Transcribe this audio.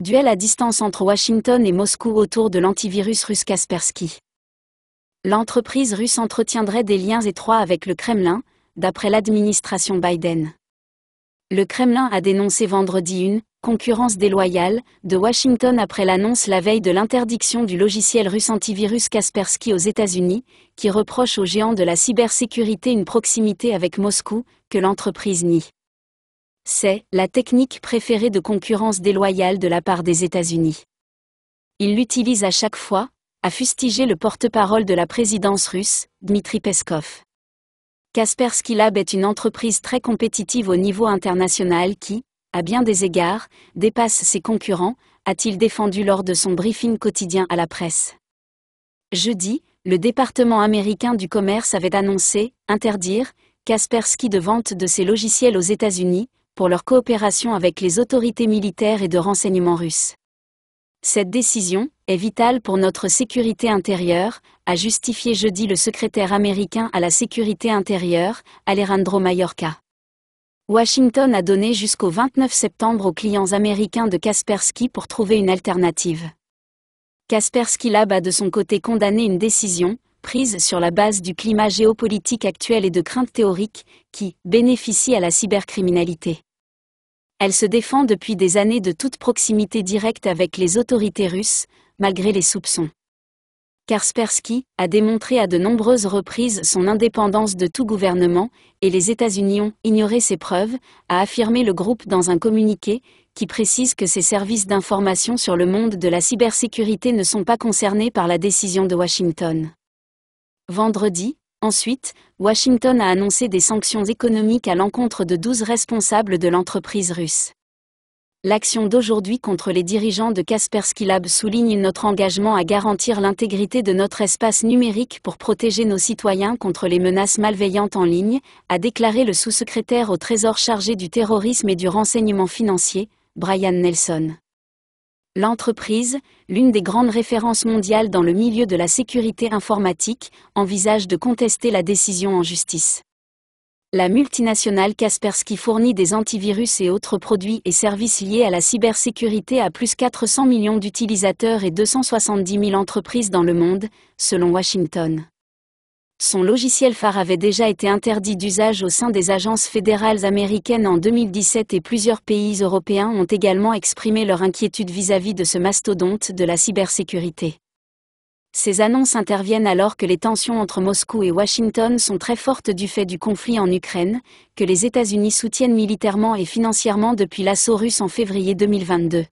Duel à distance entre Washington et Moscou autour de l'antivirus russe Kaspersky. L'entreprise russe entretiendrait des liens étroits avec le Kremlin, d'après l'administration Biden. Le Kremlin a dénoncé vendredi une concurrence déloyale de Washington après l'annonce la veille de l'interdiction du logiciel russe antivirus Kaspersky aux États-Unis, qui reproche aux géants de la cybersécurité une proximité avec Moscou, que l'entreprise nie. C'est la technique préférée de concurrence déloyale de la part des États-Unis. Il l'utilise à chaque fois, a fustigé le porte-parole de la présidence russe, Dmitri Peskov. Kaspersky Lab est une entreprise très compétitive au niveau international qui, à bien des égards, dépasse ses concurrents, a-t-il défendu lors de son briefing quotidien à la presse. Jeudi, le département américain du commerce avait annoncé interdire Kaspersky de vente de ses logiciels aux États-Unis, pour leur coopération avec les autorités militaires et de renseignement russes. Cette décision est vitale pour notre sécurité intérieure, a justifié jeudi le secrétaire américain à la sécurité intérieure, Alejandro Mallorca. Washington a donné jusqu'au 29 septembre aux clients américains de Kaspersky pour trouver une alternative. Kaspersky Lab a de son côté condamné une décision, prise sur la base du climat géopolitique actuel et de craintes théoriques, qui bénéficie à la cybercriminalité. Elle se défend depuis des années de toute proximité directe avec les autorités russes, malgré les soupçons. Kaspersky a démontré à de nombreuses reprises son indépendance de tout gouvernement, et les États-Unis ont ignoré ces preuves, a affirmé le groupe dans un communiqué, qui précise que ses services d'information sur le monde de la cybersécurité ne sont pas concernés par la décision de Washington. Vendredi, Ensuite, Washington a annoncé des sanctions économiques à l'encontre de 12 responsables de l'entreprise russe. L'action d'aujourd'hui contre les dirigeants de Kaspersky Lab souligne notre engagement à garantir l'intégrité de notre espace numérique pour protéger nos citoyens contre les menaces malveillantes en ligne, a déclaré le sous-secrétaire au Trésor chargé du terrorisme et du renseignement financier, Brian Nelson. L'entreprise, l'une des grandes références mondiales dans le milieu de la sécurité informatique, envisage de contester la décision en justice. La multinationale Kaspersky fournit des antivirus et autres produits et services liés à la cybersécurité à plus 400 millions d'utilisateurs et 270 000 entreprises dans le monde, selon Washington son logiciel phare avait déjà été interdit d'usage au sein des agences fédérales américaines en 2017 et plusieurs pays européens ont également exprimé leur inquiétude vis-à-vis de ce mastodonte de la cybersécurité. Ces annonces interviennent alors que les tensions entre Moscou et Washington sont très fortes du fait du conflit en Ukraine, que les États-Unis soutiennent militairement et financièrement depuis l'assaut russe en février 2022.